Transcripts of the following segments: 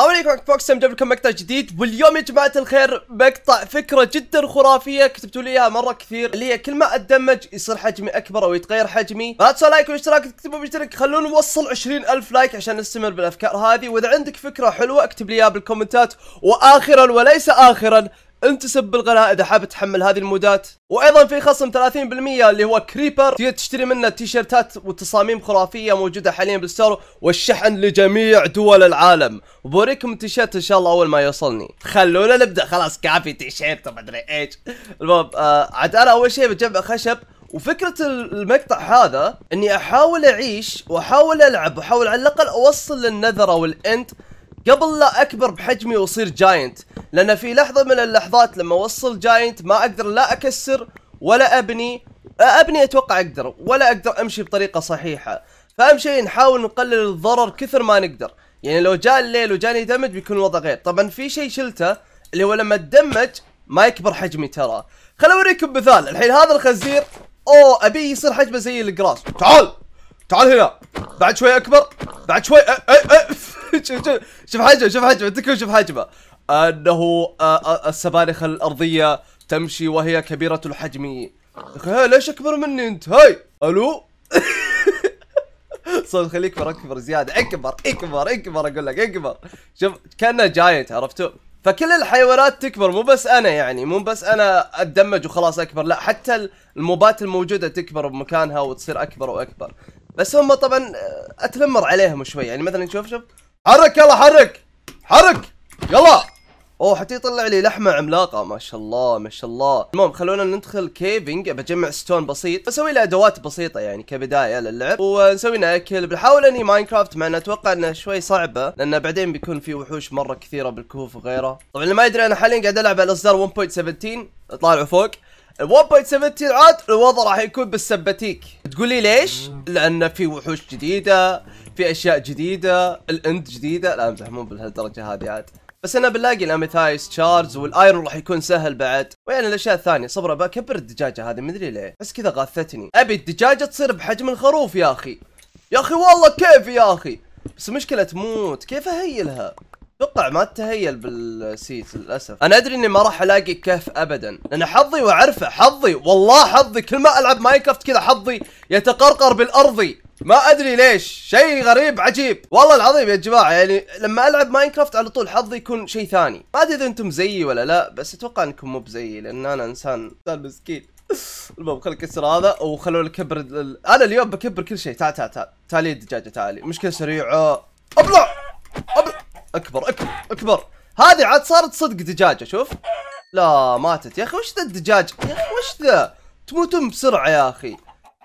السلام عليكم فوكس لكم مقطع جديد واليوم يا جماعه الخير مقطع فكره جدا خرافيه كتبتوا لي اياها مره كثير اللي هي كل ما اتدمج يصير حجمي اكبر او يتغير حجمي لا تنسوا لايك واشتراك تكتبوا بيشترك خلونا نوصل 20000 لايك عشان نستمر بالافكار هذه واذا عندك فكره حلوه اكتب لي اياها بالكومنتات واخرا وليس اخرا انتسب بالقناة اذا حاب تحمل هذه المودات وايضا في خصم 30% اللي هو كريبر تقدر تشتري منه تيشرتات وتصاميم خرافية موجودة حاليا بالستور والشحن لجميع دول العالم وبوريكم التيشيرت ان شاء الله اول ما يوصلني خلونا نبدا خلاص كافي تيشيرت ومدري ايش المهم آه عاد انا اول شيء بجمع خشب وفكرة المقطع هذا اني احاول اعيش واحاول العب واحاول على الاقل اوصل للنذر او الانت قبل لا اكبر بحجمي واصير جاينت لان في لحظه من اللحظات لما اوصل جاينت ما اقدر لا اكسر ولا ابني ابني اتوقع اقدر ولا اقدر امشي بطريقه صحيحه فاهم شيء نحاول نقلل الضرر كثر ما نقدر يعني لو جاء الليل وجاني دمج بيكون الوضع غير طبعا في شيء شلته اللي هو لما تدمج ما يكبر حجمي ترى خل اوريكم مثال الحين هذا الخنزير اوه ابيه يصير حجمه زي الجراس تعال تعال هنا بعد شوي اكبر بعد شوي أ... أ... أ... شوف شوف شوف حجمه شوف حجمه انت شوف حجمه انه آه، آه، السبانخ الارضيه تمشي وهي كبيره الحجم يا ليش اكبر مني انت هاي الو صوت خليك اكبر زياده اكبر اكبر اكبر اقول لك اكبر شوف كانه جايت عرفتوا فكل الحيوانات تكبر مو بس انا يعني مو بس انا اتدمج وخلاص اكبر لا حتى الموبات الموجوده تكبر بمكانها وتصير اكبر واكبر بس هم طبعا آه، اتنمر عليهم شوي يعني مثلا شوف شوف حرك يلا حرك حرك يلا اوه حتى يطلع لي لحمه عملاقه ما شاء الله ما شاء الله المهم خلونا ندخل كيفنج بجمع ستون بسيط بسوي له ادوات بسيطه يعني كبدايه للعب ونسوي لنا اكل بحاول اني ماينكرافت مع انه اتوقع انها شوي صعبه لان بعدين بيكون في وحوش مره كثيره بالكهوف وغيره طبعا اللي ما يدري انا حاليا قاعد العب على اصدار 1.17 اطلعوا فوق 1.17 عاد الوضع راح يكون بالسباتيك تقولي ليش؟ لأن في وحوش جديدة في أشياء جديدة الأند جديدة لا أمزح مو بهالدرجة هذه عاد بس انا بنلاقي الاميثايس تشارلز والايرون راح يكون سهل بعد وين الاشياء الثانيه صبر بكبر الدجاجه هذه مدري ليه بس كذا غاثتني ابي الدجاجه تصير بحجم الخروف يا اخي يا اخي والله كيف يا اخي بس مشكله تموت كيف اهيلها اتوقع ما تتهيل بالسيت للاسف انا ادري اني ما راح الاقي كهف ابدا لان حظي واعرفه حظي والله حظي كل ما العب ماينكرافت كذا حظي يتقرقر بالارضي ما ادري ليش شيء غريب عجيب والله العظيم يا جماعه يعني لما العب ماينكرافت على طول حظي يكون شيء ثاني ما ادري اذا انتم زيي ولا لا بس اتوقع انكم مو بزيي لان انا انسان انسان مسكين المهم خلينا نكسر هذا وخلونا نكبر ال... انا اليوم بكبر كل شيء تعال تعال تعال تعال الدجاجه تعالي مشكله سريعه ابلع ابلع اكبر اكبر اكبر هذه عاد صارت صدق دجاجه شوف لا ماتت يا اخي وش ذا الدجاج يا اخي وش ذا تموتون بسرعه يا اخي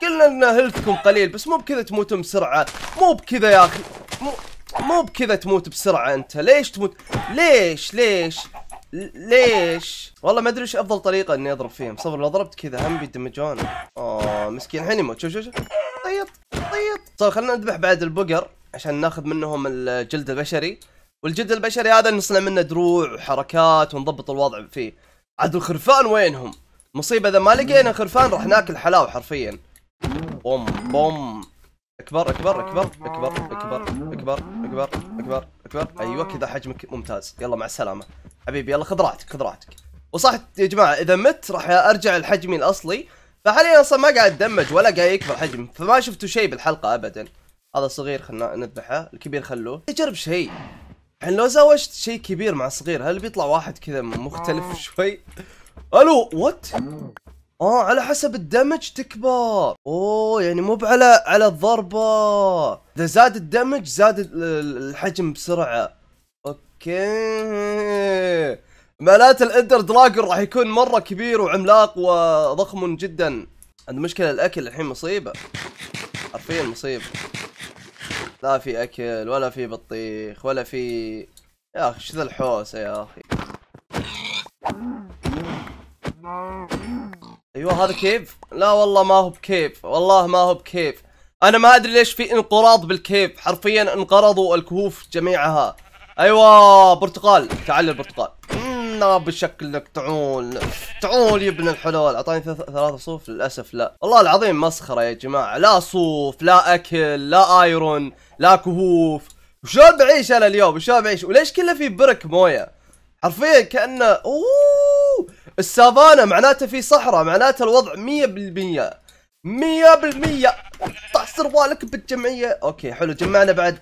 قلنا ان هلتكم قليل بس مو بكذا تموتون بسرعه مو بكذا يا اخي مو مو بكذا تموت بسرعه انت ليش تموت ليش ليش ليش والله ما ادري ايش افضل طريقه اني اضرب فيهم صبر لو ضربت كذا هم بيدمجون اه مسكين الحين يموت شوف شوف شوف طيط طيط طيب خلينا نذبح بعد البقر عشان ناخذ منهم الجلد البشري والجد البشري هذا نصنع منه دروع وحركات ونضبط الوضع فيه عاد الخرفان وينهم مصيبه اذا ما لقينا خرفان راح ناكل حلاوه حرفيا بوم بوم اكبر اكبر اكبر اكبر اكبر اكبر اكبر اكبر اكبر ايوه كذا حجمك ممتاز يلا مع السلامه حبيبي يلا خذ راحتك خذ راحتك وصح يا جماعه اذا مت راح ارجع لحجمي الاصلي فحاليا اصلا ما قاعد اتدمج ولا قاعد يكبر حجم فما شفتوا شيء بالحلقه ابدا هذا صغير خلنا نذبحه الكبير خلوه اجرب شيء الحين لو زوجت شيء كبير مع صغير هل بيطلع واحد كذا مختلف آه. شوي؟ الو وات؟ اه على حسب الدمج تكبر اوه يعني مو على على الضربه اذا زاد الدمج زاد الحجم بسرعه اوكي مالات الاندر دراجون راح يكون مره كبير وعملاق وضخم جدا عند مشكله الاكل الحين مصيبه حرفيا مصيبه لا في اكل ولا في بطيخ ولا في يا اخي شو ذا الحوسه يا اخي ايوه هذا كيف لا والله ما هو بكيف والله ما هو بكيف انا ما ادري ليش في انقراض بالكيف حرفيا انقرضوا الكهوف جميعها ايوه برتقال تعال البرتقال منا بالشكل لك تعول تعول يا ابن الحلال اعطاني ثلاثة صوف للاسف لا والله العظيم مسخره يا جماعه لا صوف لا اكل لا ايرون لا كهوف وشلون بعيش انا اليوم وشلون بعيش وليش كله في برك مويه حرفيا كانه اوه السافانا معناته في صحراء معناته الوضع 100% مية بالمية تحصر بالك بالجمعية اوكي حلو جمعنا بعد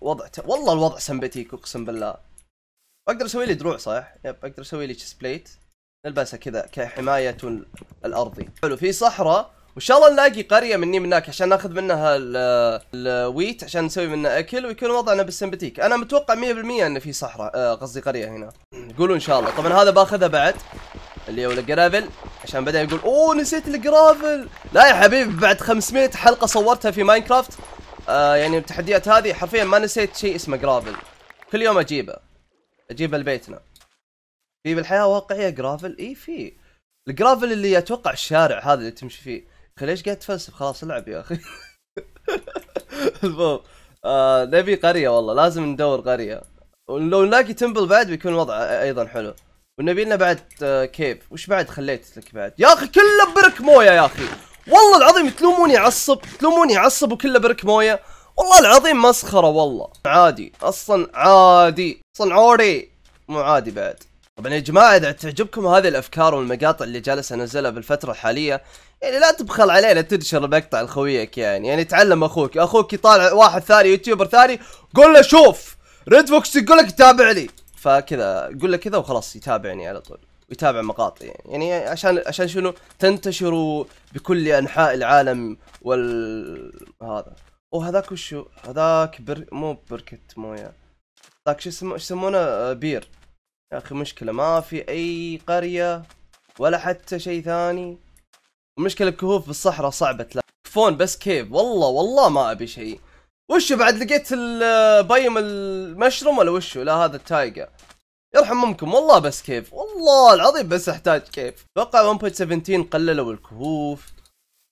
وضع والله الوضع سمبتيك اقسم بالله اقدر اسوي لي دروع صح؟ يب اقدر اسوي لي تشيست بليت نلبسها كذا كحماية الارضي حلو في صحراء وان شاء الله نلاقي قريه مني من هناك عشان ناخذ منها الويت عشان نسوي منها اكل ويكون وضعنا بالسمبتيك انا متوقع 100% ان في صحراء آه، قصدي قريه هنا قولوا ان شاء الله طبعا هذا باخذها بعد اللي هو الجرافل عشان بدا يقول اوه نسيت الجرافل لا يا حبيبي بعد 500 حلقه صورتها في ماينكرافت آه يعني التحديات هذه حرفيا ما نسيت شيء اسمه جرافل كل يوم اجيبه اجيبه لبيتنا نعم. في بالحياه واقعيه جرافل اي في الجرافل اللي اتوقع الشارع هذا اللي تمشي فيه اخي ليش قاعد تفلسف خلاص العب يا اخي المهم آه نبي قريه والله لازم ندور قريه ولو نلاقي تمبل بعد بيكون الوضع ايضا حلو ونبي لنا بعد آه كيف وش بعد خليت لك بعد يا اخي كله برك مويه يا اخي والله العظيم تلوموني عصب تلوموني عصب وكله برك مويه والله العظيم مسخره والله عادي اصلا عادي صنعوري مو عادي بعد طبعا يا جماعه اذا تعجبكم هذه الافكار والمقاطع اللي جالس انزلها بالفتره الحاليه يعني لا تبخل علينا تنشر المقطع لخويك يعني يعني تعلم اخوك اخوك يطالع واحد ثاني يوتيوبر ثاني قول له شوف ريد فوكس يقول لك تابع لي فكذا قول له كذا وخلاص يتابعني على طول ويتابع مقاطعي يعني. يعني عشان عشان شنو تنتشر بكل انحاء العالم وال هذا وهذاك وشو هذاك بر مو بركة مويه ذاك شو يسمونه آه، بير يا اخي مشكله ما في اي قريه ولا حتى شيء ثاني المشكله الكهوف بالصحراء صعبه تلاقي فون بس كيف والله والله ما ابي شيء وشو بعد لقيت البيم آه، المشروم ولا وشو لا هذا التايجر يرحم امكم والله بس كيف والله العظيم بس احتاج كيف اتوقع 1.17 قللوا الكهوف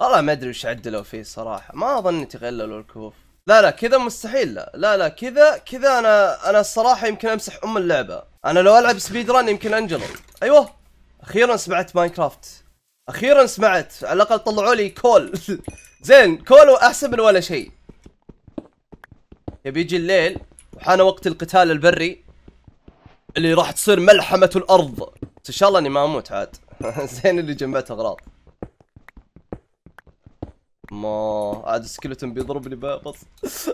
والله ما ادري وش عدلوا فيه صراحه ما اظن تقللوا الكهوف لا لا كذا مستحيل لا لا لا كذا كذا انا انا الصراحه يمكن امسح ام اللعبه انا لو العب سبيد ران يمكن انجلط ايوه اخيرا سمعت ماينكرافت اخيرا سمعت على الاقل طلعوا لي كول زين كول احسن من ولا شيء يبي يجي الليل وحان وقت القتال البري اللي راح تصير ملحمه الارض بس ان شاء الله اني ما اموت عاد زين اللي جمعت اغراض ما عاد سكلتون بيضربني بس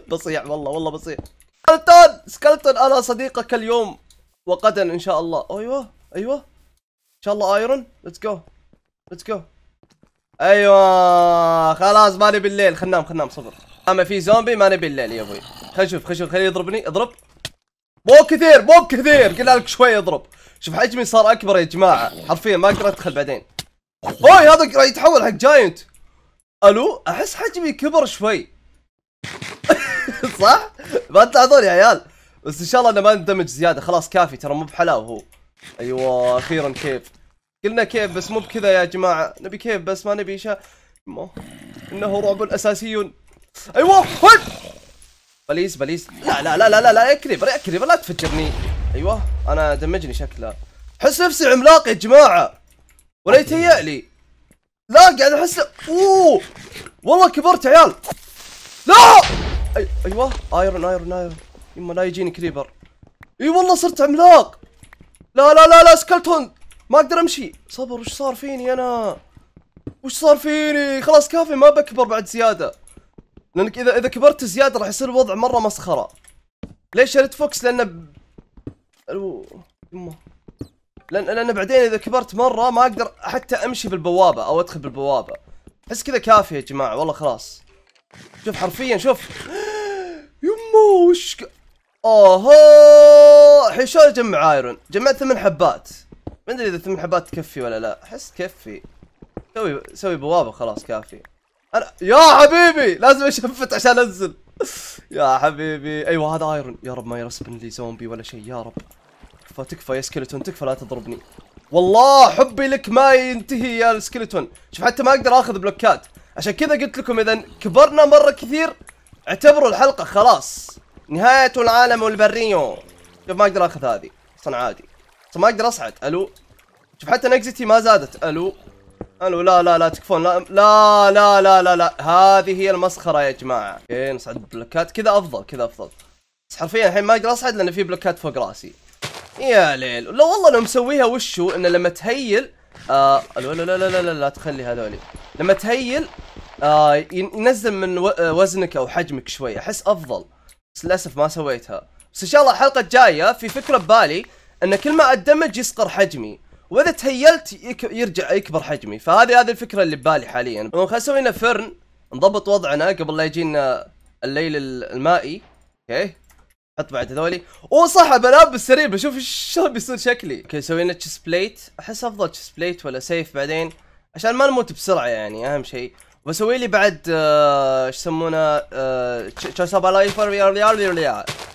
بصيح والله والله بصيح سكلتون سكلتون انا صديقك اليوم وغدا ان شاء الله ايوه ايوه ان شاء الله ايرون ليتس جو ليتس جو ايوه خلاص ماني بالليل خلنا ننام خلنا ننام صبر اما في زومبي ماني بالليل يا ابوي خلينا نشوف خلينا نشوف خليه يضربني اضرب مو كثير مو كثير قلنا لك شوي اضرب شوف حجمي صار اكبر يا جماعه حرفيا ما اقدر ادخل بعدين اوي هذا يتحول حق جاينت الو احس حجمي كبر شوي صح؟ ما تلاحظون يا عيال بس ان شاء الله انه ما اندمج زياده خلاص كافي ترى مو بحلاوه هو ايوه اخيرا كيف قلنا كيف بس مو بكذا يا جماعه نبي كيف بس ما نبي شا ما انه رعب اساسي ايوه هد بليز بليز لا لا لا لا لا لا اكرب اكرب لا تفجرني ايوه انا دمجني شكله احس نفسي عملاق يا جماعه ولا يتهيأ لي لا قاعد احس اوه والله كبرت عيال لا أي... ايوه ايرون ايرون ايرون يما لا يجيني كريبر اي والله صرت عملاق لا لا لا لا سكلتون ما اقدر امشي صبر وش صار فيني انا وش صار فيني خلاص كافي ما بكبر بعد زياده لانك اذا اذا كبرت زياده راح يصير الوضع مره مسخره ليش ريد فوكس لانه الو يما لان لان بعدين اذا كبرت مره ما اقدر حتى امشي بالبوابه او ادخل بالبوابه احس كذا كافي يا جماعه والله خلاص شوف حرفيا شوف يمه وش ك... اوه الحين شلون اجمع ايرون؟ جمعت ثمان حبات ما ادري اذا ثمان حبات تكفي ولا لا احس تكفي سوي سوي بوابه خلاص كافي انا يا حبيبي لازم اشفت عشان انزل يا حبيبي ايوه هذا ايرون يا رب ما يرسبن لي زومبي ولا شيء يا رب تكفى تكفى يا سكلتون تكفى لا تضربني والله حبي لك ما ينتهي يا سكلتون شوف حتى ما اقدر اخذ بلوكات عشان كذا قلت لكم اذا كبرنا مره كثير اعتبروا الحلقه خلاص نهايه العالم البريو شوف ما اقدر اخذ هذه اصلا عادي اصلا ما اقدر اصعد الو شوف حتى نكزتي ما زادت الو الو لا لا لا تكفون لا لا لا لا لا, لا. هذه هي المسخره يا جماعه اوكي نصعد بلوكات كذا افضل كذا افضل بس حرفيا الحين ما اقدر اصعد لان في بلوكات فوق راسي يا ليل لا والله لو مسويها وشو انه لما تهيل آه لا لا لا لا لا, لا تخلي هذولي لما تهيل آه ينزل من آه، وزنك او حجمك شوي احس افضل بس للاسف ما سويتها بس ان شاء الله الحلقه الجايه في فكره ببالي ان كل ما ادمج يصقر حجمي واذا تهيلت يرجع يكبر حجمي فهذه هذه الفكره اللي ببالي حاليا خلينا نسوي لنا فرن نضبط وضعنا قبل لا يجينا الليل المائي اوكي بعد هذولي او صح بلعب بالسرير بشوف شلون بيصير شكلي اوكي سوينا تشيس بليت احس افضل تشيس بليت ولا سيف بعدين عشان ما نموت بسرعه يعني اهم شيء بسوي لي بعد ايش آه، يسمونه تشوسابا آه، لايفر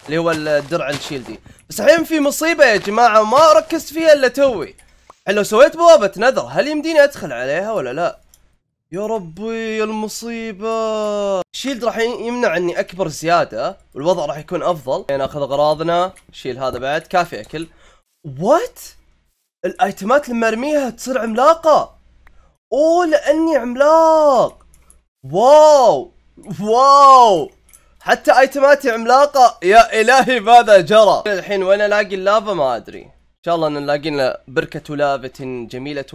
اللي هو الدرع الشيلدي بس الحين في مصيبه يا جماعه ما ركزت فيها الا توي لو سويت بوابه نذر هل يمديني ادخل عليها ولا لا؟ يا ربي المصيبة شيلد راح يمنع اني اكبر زيادة والوضع راح يكون افضل يعني ناخذ اغراضنا شيل هذا بعد كافي اكل وات الايتمات لما ارميها تصير عملاقة اوه لاني عملاق واو واو حتى ايتماتي عملاقة يا الهي ماذا جرى الحين وين الاقي اللافا ما ادري ان شاء الله نلاقي لنا بركة لافة جميلة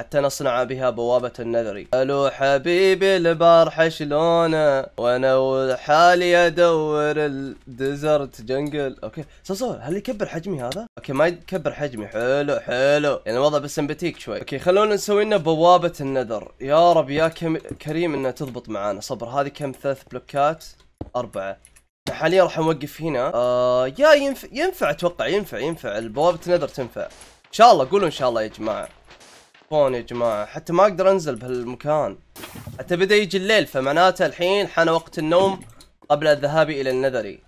حتى نصنع بها بوابة النذر ألو حبيبي البارحة شلونه وأنا وحالي أدور الديزرت جنجل أوكي صوصو هل يكبر حجمي هذا؟ أوكي ما يكبر حجمي حلو حلو يعني الوضع بس امبتيك شوي أوكي خلونا نسوي لنا بوابة النذر يا رب يا كم... كريم إنها تضبط معانا صبر هذه كم ثلاث بلوكات أربعة حاليا راح نوقف هنا آه يا ينفع ينفع اتوقع ينفع ينفع البوابة النذر تنفع ان شاء الله قولوا ان شاء الله يا جماعه يا جماعه حتى ما اقدر انزل بهالمكان حتى بدا يجي الليل فمعناته الحين حان وقت النوم قبل الذهاب الى النذري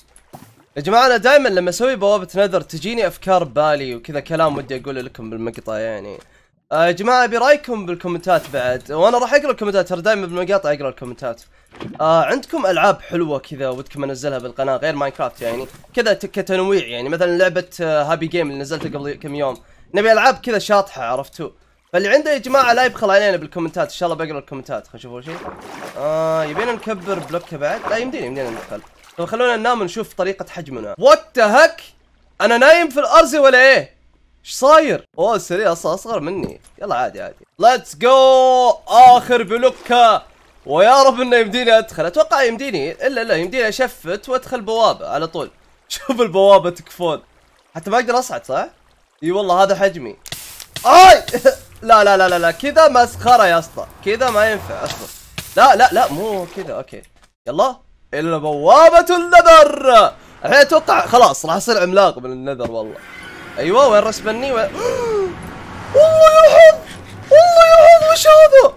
يا جماعه انا دائما لما اسوي بوابه نذر تجيني افكار بالي وكذا كلام ودي اقوله لكم بالمقطع يعني آه، يا جماعه ابي رايكم بالكومنتات بعد وانا راح اقرا الكومنتات ترى دائما بالمقاطع اقرا الكومنتات آه عندكم العاب حلوه كذا ودكم انزلها بالقناه غير ماينكرافت يعني كذا كتنويع يعني مثلا لعبه آه، هابي جيم اللي نزلتها قبل كم يوم نبي العاب كذا شاطحه عرفتوا فاللي عنده يا جماعه لا يبخل علينا بالكومنتات ان شاء الله بقرا الكومنتات خلينا نشوف اول شيء آه يبينا نكبر بلوكه بعد لا يمدينا يمدينا ندخل طب خلونا ننام ونشوف طريقه حجمنا وات هك انا نايم في الارز ولا ايه ايش صاير اوه السرير اصلا اصغر مني يلا عادي عادي ليتس جو اخر بلوكه ويا رب انه يمديني ادخل اتوقع يمديني الا لا يمديني اشفت وادخل بوابه على طول شوف البوابه تكفون حتى ما اقدر اصعد صح اي والله هذا حجمي اي لا لا لا لا, لا. كذا مسخره يا اسطى كذا ما ينفع اصلا لا لا لا مو كذا اوكي يلا الى بوابه النذر الحين اتوقع خلاص راح اصير عملاق من النذر والله ايوه وين رسمني وين والله يا حظ والله يا حظ وش هذا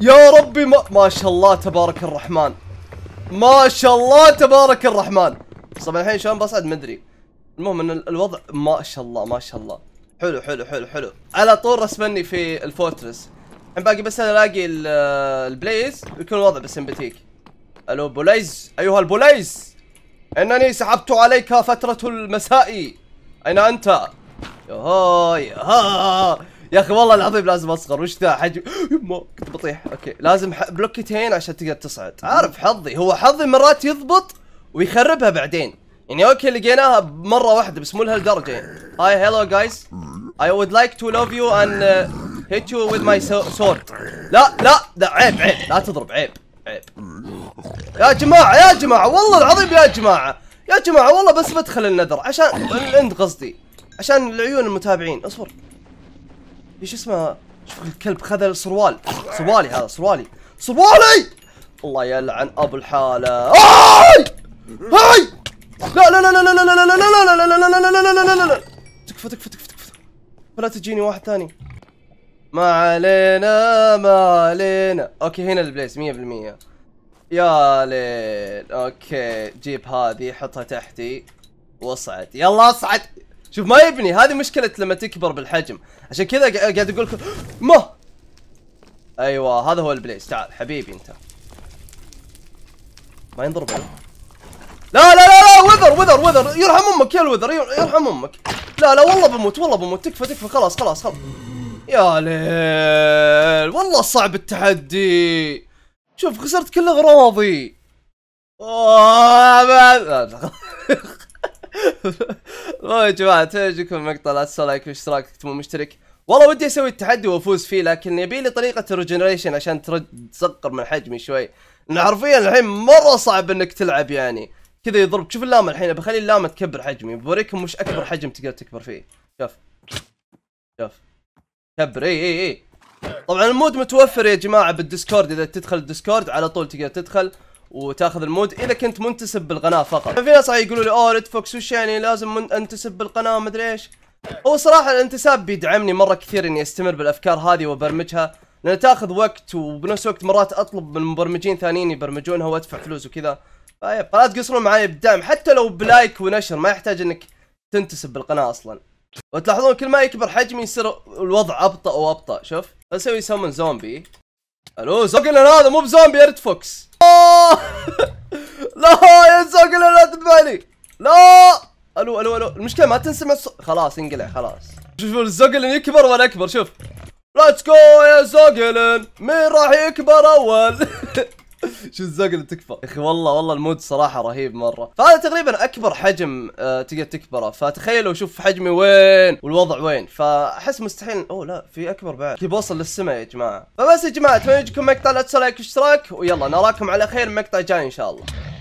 يا ربي ما ما شاء الله تبارك الرحمن ما شاء الله تبارك الرحمن طب الحين شلون بصعد مدري المهم ان الوضع ما شاء الله ما شاء الله حلو حلو حلو حلو على طول رسمني في الفورترس الحين باقي بس انا الاقي البليز ويكون الوضع بسمبتيك الو بوليز ايها البوليز انني سحبت عليك فترة المساء اين انت؟ يوهو يوهو يا اخي والله العظيم لازم اصغر وش ذا حجم يما كنت بطيح اوكي لازم بلوكتين عشان تقدر تصعد عارف حظي هو حظي مرات يضبط ويخربها بعدين يعني اوكي لقيناها مره واحده بس مو لهالدرجه يعني هاي هلو جايز I would like to love you and uh, hit you with my sword. لا لا ده عيب عيب لا تضرب عيب عيب. يا جماعة يا جماعة والله العظيم يا جماعة يا جماعة والله بس بدخل النذر عشان الاند قصدي عشان العيون المتابعين اصبر. ايش اسمه؟ شوف الكلب خذ السروال سروالي هذا سروالي سروالي الله يلعن ابو الحالة. هاي هاي لا لا لا لا لا لا لا لا لا لا لا لا لا لا لا لا لا لا تكفى تكفى تكفى ولا تجيني واحد ثاني ما علينا ما علينا اوكي هنا البليس 100% يا ليل اوكي جيب هذه حطها تحتي واصعد يلا اصعد شوف ما يبني هذه مشكلة لما تكبر بالحجم عشان كذا قاعد اقول لكم ما ايوه هذا هو البليس تعال حبيبي انت ما ينضرب لا لا لا لا وذر وذر وذر يرحم امك يا الوذر يرحم امك لا لا والله بموت والله بموت تكفى تكفى خلاص خلاص خلاص يا ليل والله صعب التحدي شوف خسرت كل اغراضي اوه يا جماعه تعجبكم المقطع لا تنسوا لايك واشتراك تكتبوا مشترك والله ودي اسوي التحدي وافوز فيه لكن يبي لي طريقه الريجنريشن عشان ترد تسقر من حجمي شوي حرفيا الحين مره صعب انك تلعب يعني كذا يضرب شوف اللامه الحين بخلي اللامه تكبر حجمي بوريكم مش اكبر آه. حجم تقدر تكبر فيه شوف شوف كبر اي اي اي طبعا المود متوفر يا جماعه بالديسكورد اذا تدخل الديسكورد على طول تقدر تدخل وتاخذ المود اذا كنت منتسب بالقناه فقط في ناس يقولوا لي اوه ريد فوكس وش يعني لازم من انتسب بالقناه مدري ايش هو صراحه الانتساب بيدعمني مره كثير اني استمر بالافكار هذه وابرمجها لان تاخذ وقت وبنفس الوقت مرات اطلب من مبرمجين ثانيين يبرمجونها وادفع فلوس وكذا طيب آه، فلا تقصرون معي بدعم حتى لو بلايك ونشر ما يحتاج انك تنتسب بالقناه اصلا وتلاحظون كل ما يكبر حجمي يصير الوضع ابطا وابطا شوف اسوي سمن زومبي الو زوجلن هذا مو بزومبي ارد فوكس لا يا زوجلن لا تذبحني لا الو الو الو المشكله ما تنسمع الصوت خلاص انقلع خلاص شوف الزوجلن يكبر وانا اكبر شوف ليتس جو يا زوجلن مين راح يكبر اول شو الزقل تكفى يا اخي والله والله المود صراحه رهيب مره فهذا تقريبا اكبر حجم آه، تقدر تكبره فتخيلوا شوف حجمي وين والوضع وين فاحس مستحيل اوه لا في اكبر بعد كيف بوصل للسماء يا جماعه فبس يا جماعه اتمنى يجيكم مقطع لا تنسوا لايك واشتراك ويلا نراكم على خير مقطع جاي ان شاء الله